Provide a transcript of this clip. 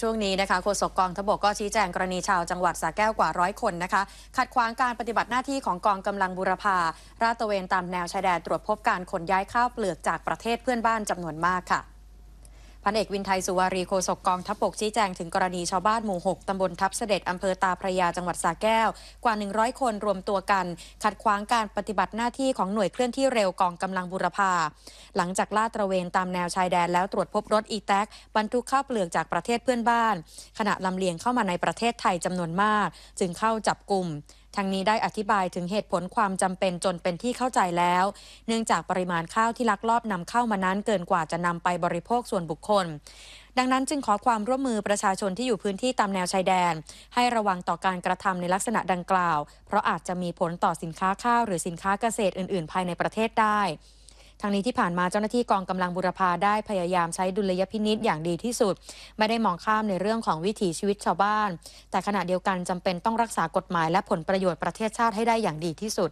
ช่วงนี้นะคะโฆษกกองทบกก็ชี้แจงกรณีชาวจังหวัดสระแก้วกว่าร้อยคนนะคะ ขัดขวางการปฏิบัติหน้าที่ของกองกำลังบุรพาราตเวนตามแนวชายแดน ตรวจพบการขนย้ายข้าวเปลือกจากประเทศเพื่อนบ้านจำนวนมากค่ะพันเอกวินไทยสุวารีโคศกกองทัพบกชี้แจงถึงกรณีชาวบ้านหมู่ 6ตำบลทับเสด็จ อำเภอตาพระยาจังหวัดสระแก้วกว่า 100 คนรวมตัวกัน ขัดขวางการปฏิบัติหน้าที่ของหน่วยเคลื่อนที่เร็วกองกำลังบุรพาหลังจากลาดตระเวนตามแนวชายแดนแล้วตรวจพบรถอีแท็กบรรทุกข้าวเปลือกจากประเทศเพื่อนบ้าน ขณะลำเลียงเข้ามาในประเทศไทยจำนวนมาก จึงเข้าจับกลุ่มทางนี้ได้อธิบายถึงเหตุผลความจำเป็นจนเป็นที่เข้าใจแล้ว เนื่องจากปริมาณข้าวที่ลักลอบนำเข้ามานั้นเกินกว่าจะนำไปบริโภคส่วนบุคคล ดังนั้นจึงขอความร่วมมือประชาชนที่อยู่พื้นที่ตามแนวชายแดน ให้ระวังต่อการกระทำในลักษณะดังกล่าว เพราะอาจจะมีผลต่อสินค้าข้าวหรือสินค้าเกษตรอื่น ๆ ภายในประเทศได้ทางนี้ที่ผ่านมาเจ้าหน้าที่กองกำลังบุรพาได้พยายามใช้ดุลยพินิษอย่างดีที่สุด ไม่ได้มองข้ามในเรื่องของวิถีชีวิตชาวบ้าน แต่ขณะเดียวกันจำเป็นต้องรักษากฎหมายและผลประโยชน์ประเทศชาติให้ได้อย่างดีที่สุด